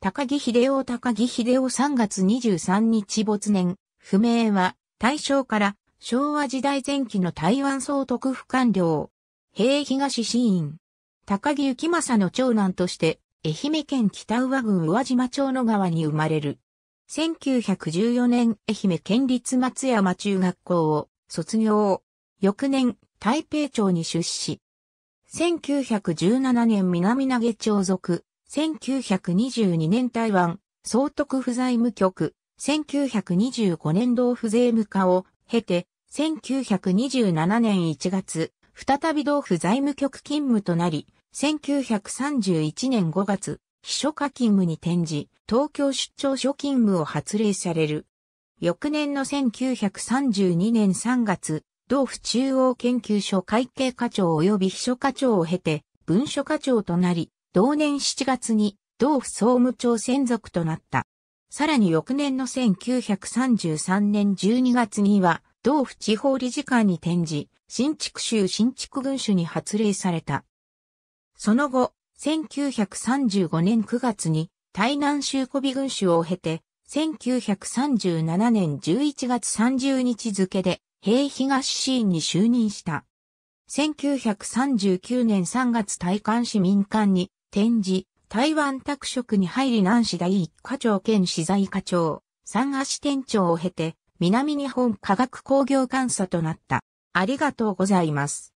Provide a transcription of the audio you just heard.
高木秀夫高木秀夫3月23日没年、不明は、大正から昭和時代前期の台湾総督府官僚、平東市院。高木幸正の長男として、愛媛県北宇和郡宇和島町の川に生まれる。1914年愛媛県立松山中学校を卒業。翌年、台北町に出資。1917年南投げ町属。1922年台湾、総督府財務局、1925年同府税務課を経て、1927年1月、再び同府財務局勤務となり、1931年5月、秘書課勤務に転じ、東京出張所勤務を発令される。翌年の1932年3月、同府中央研究所会計課長及び秘書課長を経て、文書課長となり、同年7月に同府総務庁専属となった。さらに翌年の1933年12月には、同府地方理事会に転じ、新築州新築軍主に発令された。その後、1935年9月に、台南州小美軍主を経て、1937年11月30日付で、平東市員に就任した。1939年3月大韓市民間に展示、台湾拓殖に入り南市第一課長兼資材課長、三足店長を経て、南日本科学工業監査となった。ありがとうございます。